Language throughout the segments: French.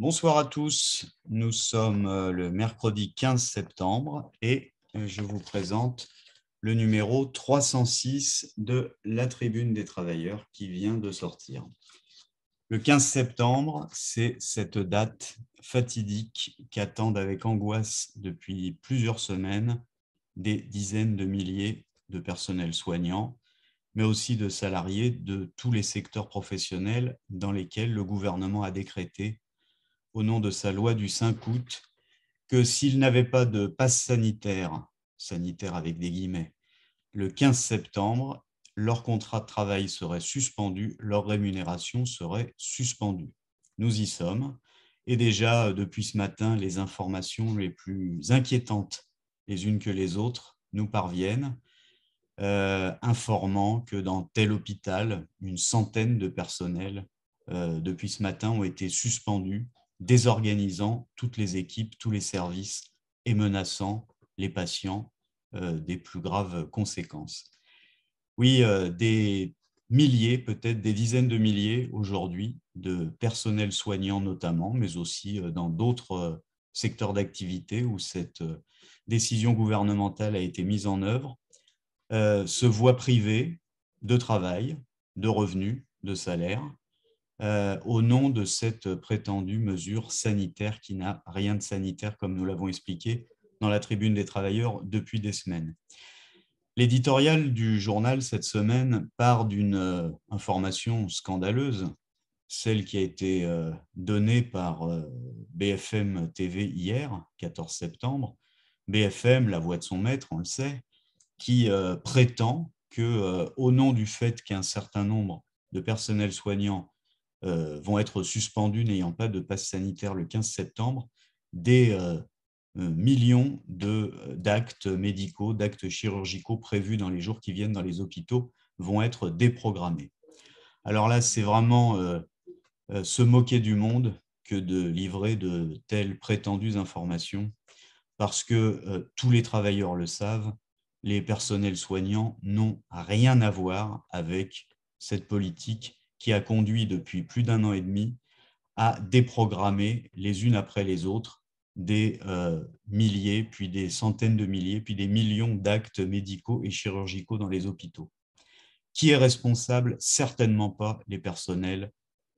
Bonsoir à tous. Nous sommes euh, le mercredi 15 septembre et euh, je vous présente le numéro 306 de la Tribune des travailleurs qui vient de sortir. Le 15 septembre, c'est cette date fatidique qu'attendent avec angoisse depuis plusieurs semaines des dizaines de milliers de personnels soignants, mais aussi de salariés de tous les secteurs professionnels dans lesquels le gouvernement a décrété au nom de sa loi du 5 août, que s'ils n'avaient pas de passe sanitaire, sanitaire avec des guillemets, le 15 septembre, leur contrat de travail serait suspendu, leur rémunération serait suspendue. Nous y sommes. Et déjà, euh, depuis ce matin, les informations les plus inquiétantes, les unes que les autres, nous parviennent, euh, informant que dans tel hôpital, une centaine de personnels, euh, depuis ce matin, ont été suspendus désorganisant toutes les équipes, tous les services et menaçant les patients euh, des plus graves conséquences. Oui, euh, des milliers, peut-être des dizaines de milliers aujourd'hui de personnels soignants notamment, mais aussi euh, dans d'autres secteurs d'activité où cette décision gouvernementale a été mise en œuvre, se voient privés de travail, de revenus, de salaires. Euh, au nom de cette prétendue mesure sanitaire qui n'a rien de sanitaire, comme nous l'avons expliqué dans la tribune des travailleurs depuis des semaines. L'éditorial du journal cette semaine part d'une euh, information scandaleuse, celle qui a été euh, donnée par BFM TV hier, 14 septembre. BFM, la voix de son maître, on le sait, qui prétend que, au nom du fait qu'un certain nombre de personnels soignants euh, vont être suspendus n'ayant pas de passe sanitaire le 15 septembre, des euh, euh, millions d'actes médicaux, d'actes chirurgicaux prévus dans les jours qui viennent dans les hôpitaux vont être déprogrammés. Alors là, c'est vraiment se moquer du monde que de livrer de telles prétendues informations, parce que tous les travailleurs le savent, les personnels soignants n'ont rien à voir avec cette politique qui a conduit depuis plus d'un an et demi à déprogrammer les unes après les autres des euh, milliers, puis des centaines de milliers, puis des millions d'actes médicaux et chirurgicaux dans les hôpitaux. Qui est responsable Certainement pas les personnels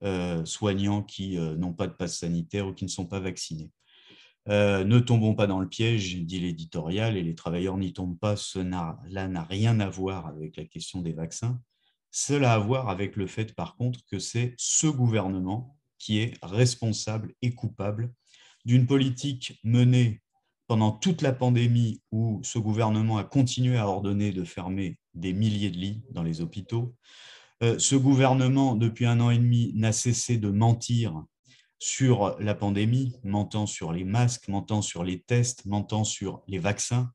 euh, soignants qui euh, n'ont pas de passe sanitaire ou qui ne sont pas vaccinés. ne tombons pas dans le piège, dit l'éditorial, et les travailleurs n'y tombent pas, cela n'a rien à voir avec la question des vaccins. Cela a à voir avec le fait, par contre, que c'est ce gouvernement qui est responsable et coupable d'une politique menée pendant toute la pandémie où ce gouvernement a continué à ordonner de fermer des milliers de lits dans les hôpitaux. Euh, ce gouvernement, depuis un an et demi, n'a cessé de mentir sur la pandémie, mentant sur les masques, mentant sur les tests, mentant sur les vaccins.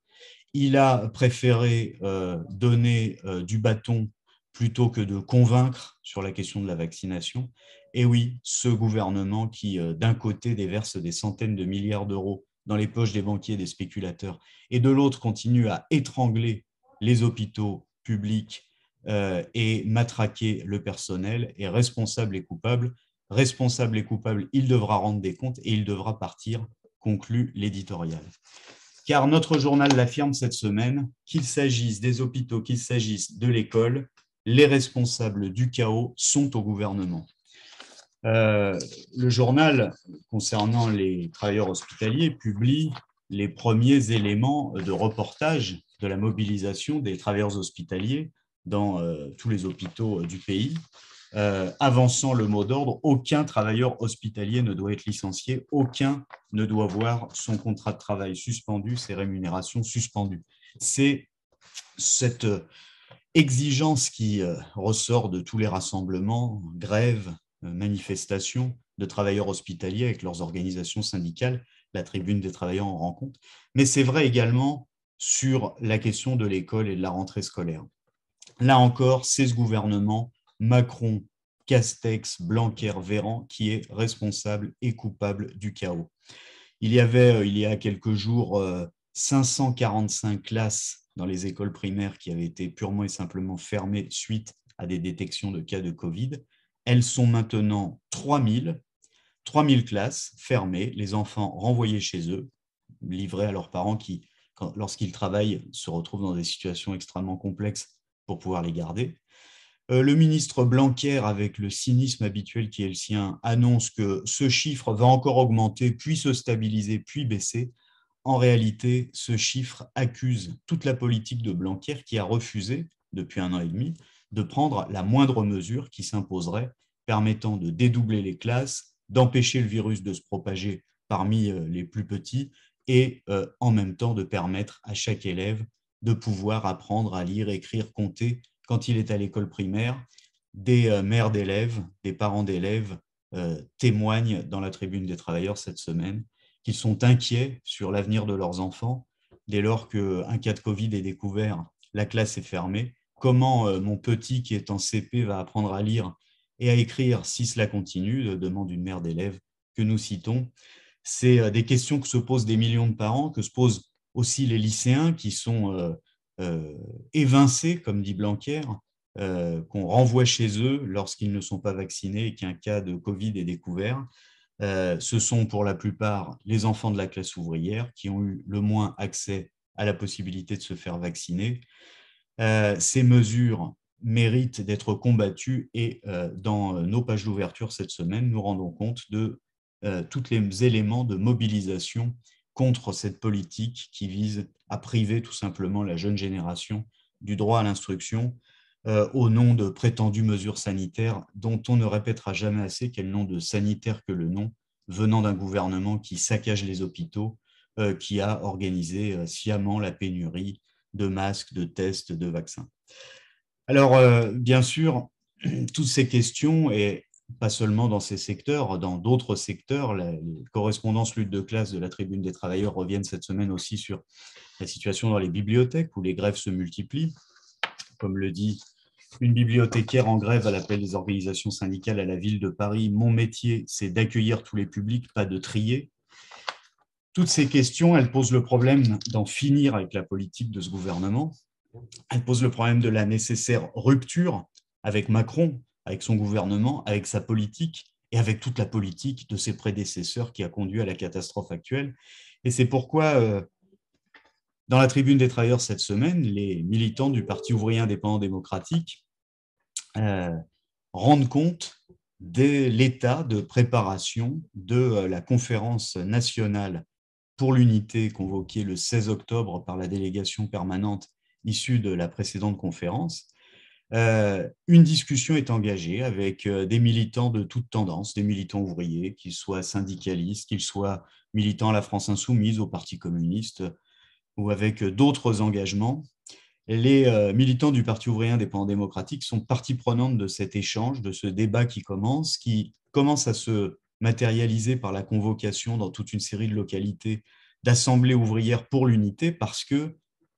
Il a préféré euh, donner euh, du bâton plutôt que de convaincre sur la question de la vaccination. Et oui, ce gouvernement qui, euh, d'un côté, déverse des centaines de milliards d'euros dans les poches des banquiers et des spéculateurs, et de l'autre continue à étrangler les hôpitaux publics euh, et matraquer le personnel, est responsable et coupable. Responsable et coupable, il devra rendre des comptes et il devra partir, conclut l'éditorial car notre journal l'affirme cette semaine, qu'il s'agisse des hôpitaux, qu'il s'agisse de l'école, les responsables du chaos sont au gouvernement. Euh, le journal concernant les travailleurs hospitaliers publie les premiers éléments de reportage de la mobilisation des travailleurs hospitaliers dans euh, tous les hôpitaux euh, du pays, avançant le mot d'ordre aucun travailleur hospitalier ne doit être licencié, aucun ne doit voir son contrat de travail suspendu, ses rémunérations suspendues. C'est cette exigence qui euh, ressort de tous les rassemblements, grèves, euh, manifestations de travailleurs hospitaliers avec leurs organisations syndicales, la tribune des travailleurs en rencontre. Mais c'est vrai également sur la question de l'école et de la rentrée scolaire. Là encore, c'est ce gouvernement, Macron, Castex, Blanquer, Véran, qui est responsable et coupable du chaos. Il y avait, euh, il y a quelques jours, 545 classes dans les écoles primaires qui avaient été purement et simplement fermées suite à des détections de cas de Covid. Elles sont maintenant 3000, 3000 classes fermées, les enfants renvoyés chez eux, livrés à leurs parents qui, lorsqu'ils travaillent, se retrouvent dans des situations extrêmement complexes pour pouvoir les garder. Euh, le ministre Blanquer, avec le cynisme habituel qui est le sien, annonce que ce chiffre va encore augmenter, puis se stabiliser, puis baisser en réalité, ce chiffre accuse toute la politique de Blanquer qui a refusé, depuis un an et demi, de prendre la moindre mesure qui s'imposerait permettant de dédoubler les classes, d'empêcher le virus de se propager parmi euh, les plus petits et euh, en même temps de permettre à chaque élève de pouvoir apprendre à lire, écrire, compter quand il est à l'école primaire. Des euh, mères d'élèves, des parents d'élèves témoignent dans la tribune des travailleurs cette semaine qu'ils sont inquiets sur l'avenir de leurs enfants. Dès lors qu'un cas de Covid est découvert, la classe est fermée. Comment euh, mon petit qui est en CP va apprendre à lire et à écrire si cela continue demande une mère d'élèves que nous citons. C'est euh, des questions que se posent des millions de parents, que se posent aussi les lycéens qui sont euh, évincés, comme dit Blanquer, qu'on renvoie chez eux lorsqu'ils ne sont pas vaccinés et qu'un cas de Covid est découvert. Euh, ce sont pour la plupart les enfants de la classe ouvrière qui ont eu le moins accès à la possibilité de se faire vacciner. Euh, ces mesures méritent d'être combattues et euh, dans nos pages d'ouverture cette semaine, nous rendons compte de tous les éléments de mobilisation contre cette politique qui vise à priver tout simplement la jeune génération du droit à l'instruction, euh, au nom de prétendues mesures sanitaires dont on ne répétera jamais assez quel nom de sanitaire que le nom, venant d'un gouvernement qui saccage les hôpitaux, euh, qui a organisé euh, sciemment la pénurie de masques, de tests, de vaccins. Alors, bien sûr, toutes ces questions, et pas seulement dans ces secteurs, dans d'autres secteurs, la correspondance lutte de classe de la Tribune des travailleurs reviennent cette semaine aussi sur la situation dans les bibliothèques où les grèves se multiplient comme le dit une bibliothécaire en grève à l'appel des organisations syndicales à la ville de Paris. Mon métier, c'est d'accueillir tous les publics, pas de trier. Toutes ces questions, elles posent le problème d'en finir avec la politique de ce gouvernement. Elles posent le problème de la nécessaire rupture avec Macron, avec son gouvernement, avec sa politique et avec toute la politique de ses prédécesseurs qui a conduit à la catastrophe actuelle. Et c'est pourquoi euh, dans la tribune des travailleurs cette semaine, les militants du Parti ouvrier indépendant démocratique euh, rendent compte de l'état de préparation de euh, la conférence nationale pour l'unité convoquée le 16 octobre par la délégation permanente issue de la précédente conférence. Euh, une discussion est engagée avec des militants de toutes tendances, des militants ouvriers, qu'ils soient syndicalistes, qu'ils soient militants à la France insoumise, au Parti communiste, ou avec euh, d'autres engagements, les euh, militants du Parti ouvrier indépendant démocratique sont partie prenante de cet échange, de ce débat qui commence, qui commence à se matérialiser par la convocation dans toute une série de localités d'assemblées ouvrières pour l'unité, parce que,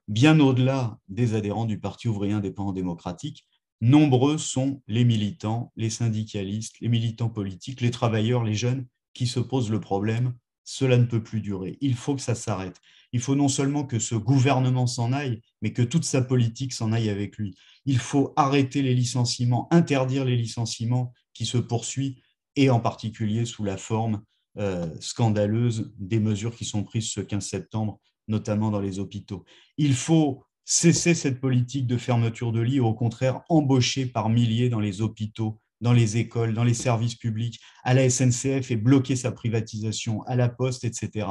bien au-delà des adhérents du Parti ouvrier indépendant démocratique, nombreux sont les militants, les syndicalistes, les militants politiques, les travailleurs, les jeunes qui se posent le problème, cela ne peut plus durer, il faut que ça s'arrête. Il faut non seulement que ce gouvernement s'en aille, mais que toute sa politique s'en aille avec lui. Il faut arrêter les licenciements, interdire les licenciements qui se poursuivent, et en particulier sous la forme euh, scandaleuse des mesures qui sont prises ce 15 septembre, notamment dans les hôpitaux. Il faut cesser cette politique de fermeture de lits, au contraire embaucher par milliers dans les hôpitaux, dans les écoles, dans les services publics, à la SNCF et bloquer sa privatisation, à la Poste, etc.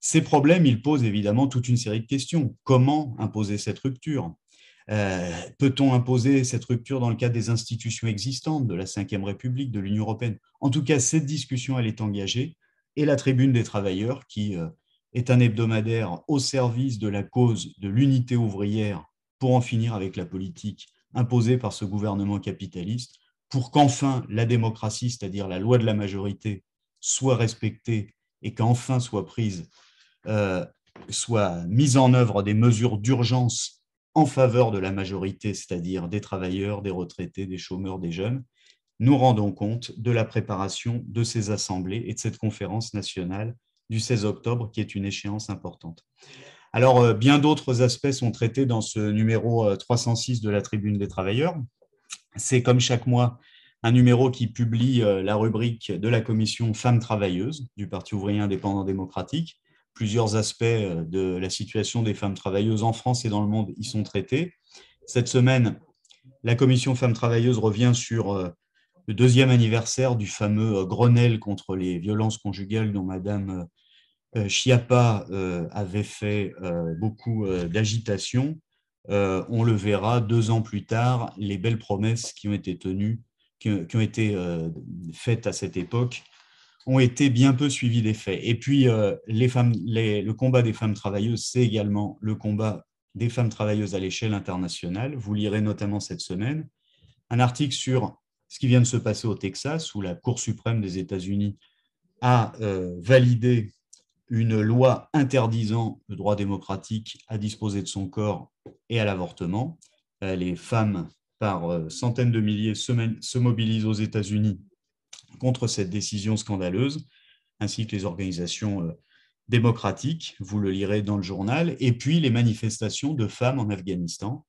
Ces problèmes, ils posent évidemment toute une série de questions. Comment imposer cette rupture euh, Peut-on imposer cette rupture dans le cadre des institutions existantes, de la Ve République, de l'Union européenne En tout cas, cette discussion, elle est engagée. Et la Tribune des travailleurs, qui euh, est un hebdomadaire au service de la cause de l'unité ouvrière pour en finir avec la politique imposée par ce gouvernement capitaliste, pour qu'enfin la démocratie, c'est-à-dire la loi de la majorité, soit respectée et qu'enfin soit prise euh, soit mise en œuvre des mesures d'urgence en faveur de la majorité, c'est-à-dire des travailleurs, des retraités, des chômeurs, des jeunes, nous rendons compte de la préparation de ces assemblées et de cette conférence nationale du 16 octobre, qui est une échéance importante. Alors, euh, bien d'autres aspects sont traités dans ce numéro 306 euh, de la Tribune des travailleurs. C'est comme chaque mois un numéro qui publie la rubrique de la commission Femmes travailleuses du Parti ouvrier indépendant démocratique, plusieurs aspects euh, de la situation des femmes travailleuses en France et dans le monde y sont traités. Cette semaine, la commission femmes travailleuses revient sur euh, le deuxième anniversaire du fameux euh, Grenelle contre les violences conjugales dont Madame Chiappa avait fait beaucoup d'agitation. On le verra deux ans plus tard, les belles promesses qui ont été tenues, qui ont été faites à cette époque ont été bien peu suivis des faits. Et puis, euh, les femmes, le combat des femmes travailleuses, c'est également le combat des femmes travailleuses à l'échelle internationale. Vous lirez notamment cette semaine un article sur ce qui vient de se passer au Texas, où la Cour suprême des États-Unis a euh, validé une loi interdisant le droit démocratique à disposer de son corps et à l'avortement. Euh, les femmes, par centaines de milliers, se mobilisent aux États-Unis contre cette décision scandaleuse, ainsi que les organisations euh, démocratiques, vous le lirez dans le journal, et puis les manifestations de femmes en Afghanistan.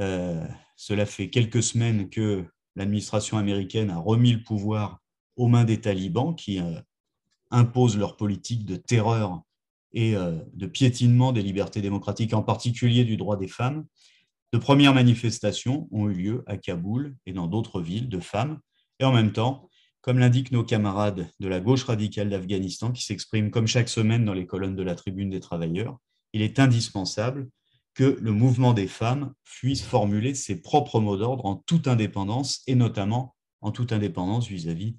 Euh, cela fait quelques semaines que l'administration américaine a remis le pouvoir aux mains des talibans qui euh, imposent leur politique de terreur et de piétinement des libertés démocratiques, en particulier du droit des femmes. De premières manifestations ont eu lieu à Kaboul et dans d'autres villes de femmes. Et en même temps, comme l'indiquent nos camarades de la gauche radicale d'Afghanistan qui s'expriment comme chaque semaine dans les colonnes de la tribune des travailleurs, il est indispensable que le mouvement des femmes puisse formuler ses propres mots d'ordre en toute indépendance et notamment en toute indépendance vis-à-vis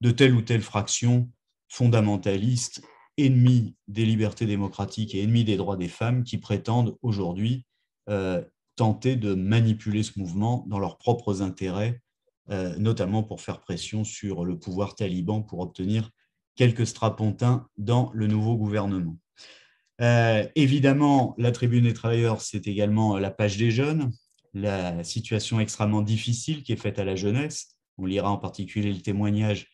de telle ou telle fraction fondamentaliste, ennemie des libertés démocratiques et ennemie des droits des femmes qui prétendent aujourd'hui euh, tenter de manipuler ce mouvement dans leurs propres intérêts euh, notamment pour faire pression sur le pouvoir taliban pour obtenir quelques strapontins dans le nouveau gouvernement. Euh, évidemment, la tribune des travailleurs, c'est également euh, la page des jeunes, la situation extrêmement difficile qui est faite à la jeunesse. On lira en particulier le témoignage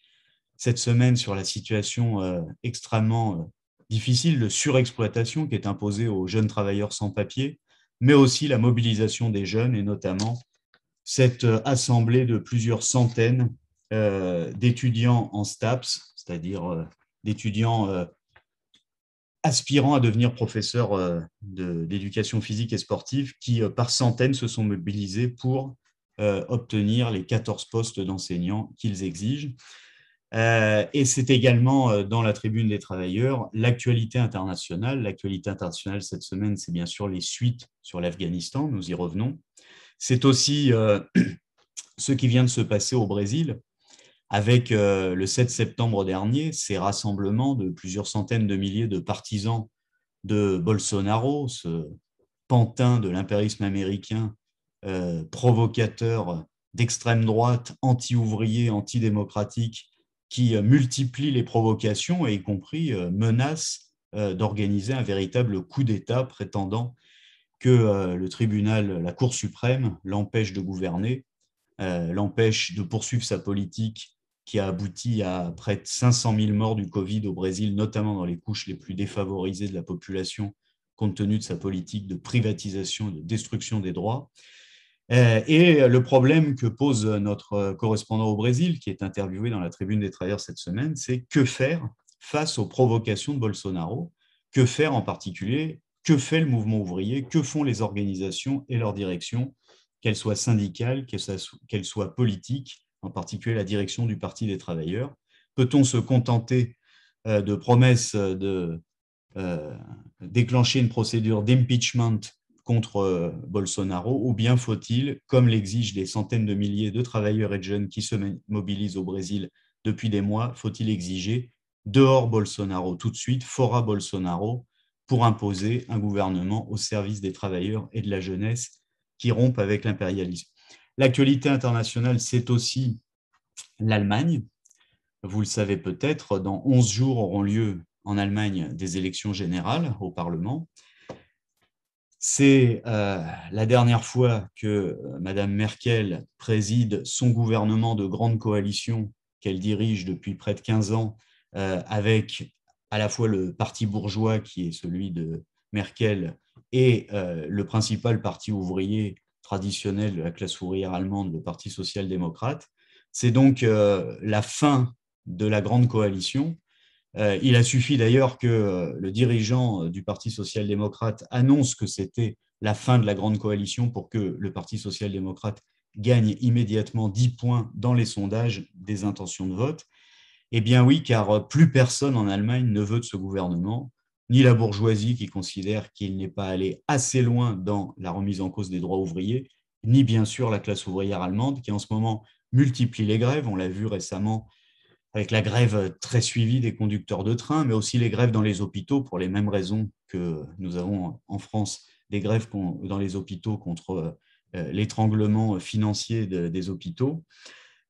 cette semaine sur la situation extrêmement difficile de surexploitation qui est imposée aux jeunes travailleurs sans papier, mais aussi la mobilisation des jeunes et notamment cette euh, assemblée de plusieurs centaines euh, d'étudiants en STAPS, c'est-à-dire euh, d'étudiants aspirant à devenir professeurs d'éducation physique et sportive qui, par centaines, se sont mobilisés pour obtenir les 14 postes d'enseignants qu'ils exigent. Euh, et c'est également euh, dans la tribune des travailleurs l'actualité internationale. L'actualité internationale cette semaine, c'est bien sûr les suites sur l'Afghanistan, nous y revenons. C'est aussi euh, ce qui vient de se passer au Brésil avec le 7 septembre dernier, ces rassemblements de plusieurs centaines de milliers de partisans de Bolsonaro, ce pantin de l'impérisme américain, provocateur d'extrême droite, anti-ouvrier, antidémocratique, qui euh, multiplie les provocations et y compris euh, menace euh, d'organiser un véritable coup d'État prétendant que le tribunal, la Cour suprême, l'empêche de gouverner, l'empêche de poursuivre sa politique qui a abouti à près de 500 000 morts du Covid au Brésil, notamment dans les couches les plus défavorisées de la population, compte tenu de sa politique de privatisation et de destruction des droits. Euh, et le problème que pose notre euh, correspondant au Brésil, qui est interviewé dans la tribune des travailleurs cette semaine, c'est que faire face aux provocations de Bolsonaro Que faire en particulier Que fait le mouvement ouvrier Que font les organisations et leurs directions, qu'elles soient syndicales, qu'elles soient politiques, en particulier la direction du Parti des travailleurs Peut-on se contenter euh, de promesses de déclencher une procédure d'impeachment contre euh, Bolsonaro, ou bien faut-il, comme l'exigent des centaines de milliers de travailleurs et de jeunes qui se mobilisent au Brésil depuis des mois, faut-il exiger dehors Bolsonaro tout de suite, fora Bolsonaro, pour imposer un gouvernement au service des travailleurs et de la jeunesse qui rompent avec l'impérialisme. L'actualité internationale, c'est aussi l'Allemagne. Vous le savez peut-être, dans 11 jours auront lieu en Allemagne des élections générales au Parlement. C'est euh, la dernière fois que euh, Mme Merkel préside son gouvernement de grande coalition qu'elle dirige depuis près de 15 ans euh, avec à la fois le parti bourgeois qui est celui de Merkel et le principal parti ouvrier traditionnel de la classe ouvrière allemande, le Parti social-démocrate. C'est donc la fin de la grande coalition euh, il a suffi d'ailleurs que euh, le dirigeant euh, du Parti social-démocrate annonce que c'était la fin de la grande coalition pour que le Parti social-démocrate gagne immédiatement 10 points dans les sondages des intentions de vote. Eh bien oui, car plus personne en Allemagne ne veut de ce gouvernement, ni la bourgeoisie qui considère qu'il n'est pas allé assez loin dans la remise en cause des droits ouvriers, ni bien sûr la classe ouvrière allemande qui en ce moment multiplie les grèves. On l'a vu récemment avec la grève euh, très suivie des conducteurs de train, mais aussi les grèves dans les hôpitaux pour les mêmes raisons que nous avons en France, des grèves dans les hôpitaux contre euh, euh, l'étranglement financier des hôpitaux.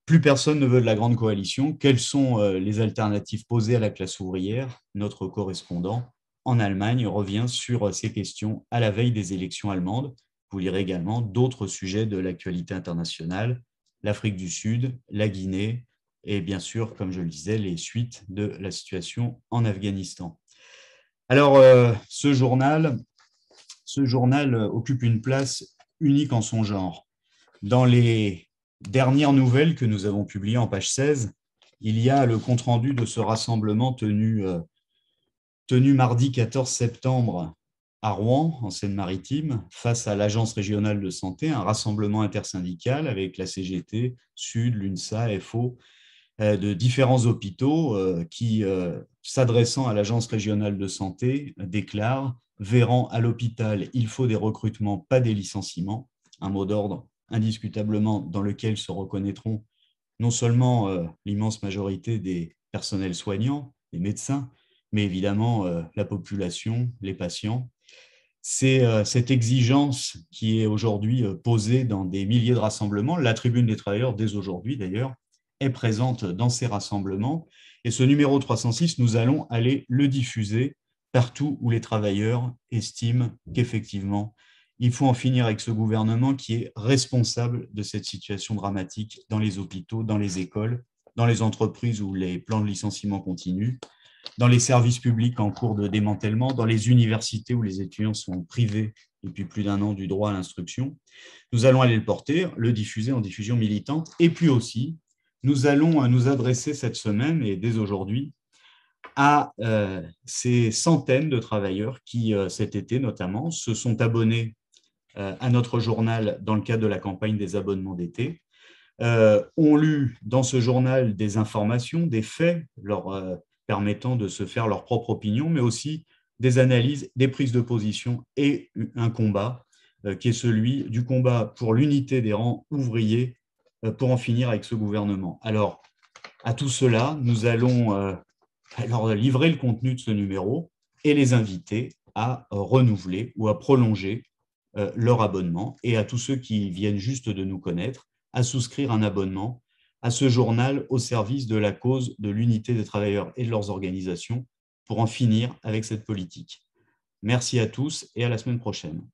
Plus personne ne veut de la grande coalition. Quelles sont les alternatives posées à la classe ouvrière Notre correspondant en Allemagne revient sur ces questions à la veille des élections allemandes. Vous lirez également d'autres sujets de l'actualité internationale, l'Afrique du Sud, la Guinée, et bien sûr, comme je le disais, les suites de la situation en Afghanistan. Alors, euh, ce journal, ce journal euh, occupe une place unique en son genre. Dans les dernières nouvelles que nous avons publiées en page 16, il y a le compte-rendu de ce rassemblement tenu, euh, tenu mardi 14 septembre à Rouen, en Seine-Maritime, face à l'Agence régionale de santé, un rassemblement intersyndical avec la CGT, Sud, l'UNSA, FO euh, de différents hôpitaux euh, qui, euh, s'adressant à l'Agence régionale de santé, déclarent Véran à l'hôpital, il faut des recrutements, pas des licenciements. Un mot d'ordre indiscutablement dans lequel se reconnaîtront non seulement l'immense majorité des personnels soignants, des médecins, mais évidemment la population, les patients. C'est cette exigence qui est aujourd'hui posée dans des milliers de rassemblements. La tribune des travailleurs, dès aujourd'hui d'ailleurs, est présente dans ces rassemblements. Et ce numéro 306, nous allons aller le diffuser partout où les travailleurs estiment qu'effectivement, il faut en finir avec ce gouvernement qui est responsable de cette situation dramatique dans les hôpitaux, dans les écoles, dans les entreprises où les plans de licenciement continuent, dans les services publics en cours de démantèlement, dans les universités où les étudiants sont privés depuis plus d'un an du droit à l'instruction. Nous allons aller le porter, le diffuser en diffusion militante, et puis aussi nous allons nous adresser cette semaine et dès aujourd'hui à euh, ces centaines de travailleurs qui, euh, cet été notamment, se sont abonnés euh, à notre journal dans le cadre de la campagne des abonnements d'été, ont lu dans ce journal des informations, des faits leur permettant de se faire leur propre opinion, mais aussi des analyses, des prises de position et un combat qui est celui du combat pour l'unité des rangs ouvriers euh, pour en finir avec ce gouvernement. Alors, à tout cela, nous allons euh, alors, livrer le contenu de ce numéro et les inviter à renouveler ou à prolonger euh, leur abonnement et à tous ceux qui viennent juste de nous connaître, à souscrire un abonnement à ce journal au service de la cause de l'unité des travailleurs et de leurs organisations pour en finir avec cette politique. Merci à tous et à la semaine prochaine.